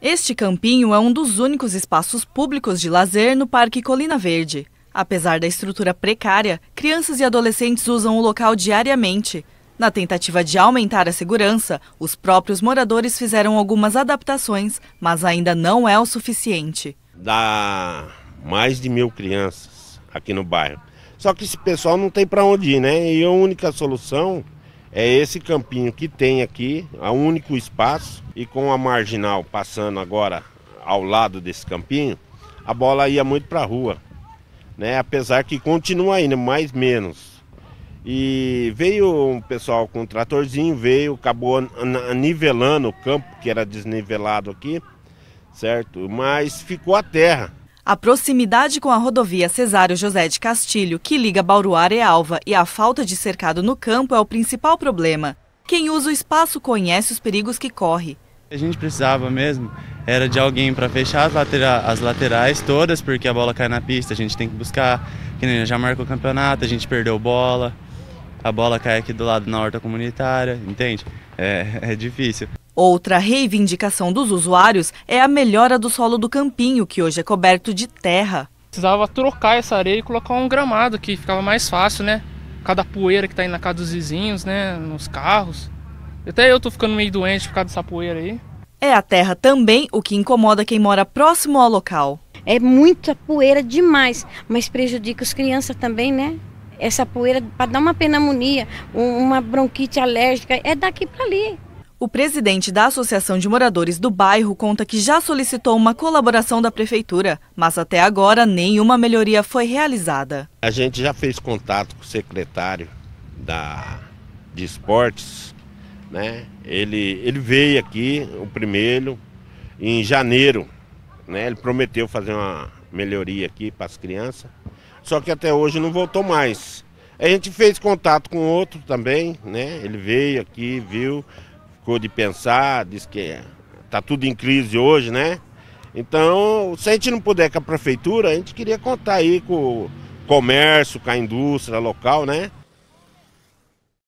Este campinho é um dos únicos espaços públicos de lazer no Parque Colina Verde. Apesar da estrutura precária, crianças e adolescentes usam o local diariamente. Na tentativa de aumentar a segurança, os próprios moradores fizeram algumas adaptações, mas ainda não é o suficiente. Dá mais de mil crianças aqui no bairro. Só que esse pessoal não tem para onde ir, né? E a única solução é esse campinho que tem aqui, o único espaço, e com a marginal passando agora ao lado desse campinho, a bola ia muito para a rua. Né? Apesar que continua indo, mais menos. E veio um pessoal com um tratorzinho, veio, acabou nivelando o campo, que era desnivelado aqui, certo? Mas ficou a terra. A proximidade com a rodovia Cesário José de Castilho, que liga Bauru a Arealva, e a falta de cercado no campo é o principal problema. Quem usa o espaço conhece os perigos que corre. A gente precisava mesmo era de alguém para fechar as, as, laterais todas, porque a bola cai na pista, a gente tem que buscar. Que nem já marcou o campeonato, a gente perdeu bola, a bola cai aqui do lado na horta comunitária, entende? é, é difícil. Outra reivindicação dos usuários é a melhora do solo do campinho, que hoje é coberto de terra. Precisava trocar essa areia e colocar um gramado, que ficava mais fácil, né? Cada poeira que está indo na casa dos vizinhos, né? Nos carros. Até eu tô ficando meio doente por causa dessa poeira aí. É a terra também o que incomoda quem mora próximo ao local. É muita poeira demais, mas prejudica as crianças também, né? Essa poeira para dar uma pneumonia, uma bronquite alérgica, é daqui para ali. O presidente da Associação de Moradores do Bairro conta que já solicitou uma colaboração da prefeitura, mas até agora nenhuma melhoria foi realizada. A gente já fez contato com o secretário da, de esportes, né? Ele, ele veio aqui, o primeiro, em janeiro, né? Ele prometeu fazer uma melhoria aqui para as crianças, só que até hoje não voltou mais. A gente fez contato com outro também, né? Ele veio aqui, viu, de pensar, diz que tá tudo em crise hoje, né? Então, se a gente não puder com a prefeitura, a gente queria contar aí com o comércio, com a indústria local, né?